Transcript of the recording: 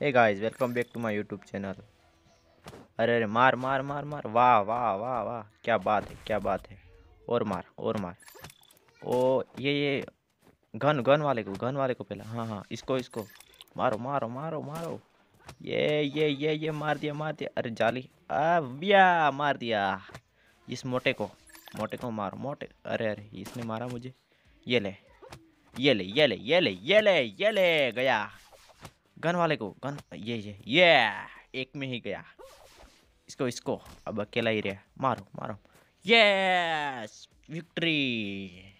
hey guys welcome back to my YouTube channel अरे अरे मार मार मार मार वाह वाह वाह वाह क्या बात है क्या बात है और मार और मार ओ ये ये गन गन वाले को गन वाले को पहला हाँ हाँ इसको इसको मारो मारो मारो मारो ये ये ये ये मार दिया मार दिया अरे जाली अबिया मार दिया इस मोटे को मोटे को मारो मोटे अरे अरे इसने मारा मुझे ये ले ये ले ये ले ये ले ये ले ये ले गया गन वाले को गन ये ये ये एक में ही गया इसको इसको अब अकेला ही रहा मारो मारो यस विक्ट्री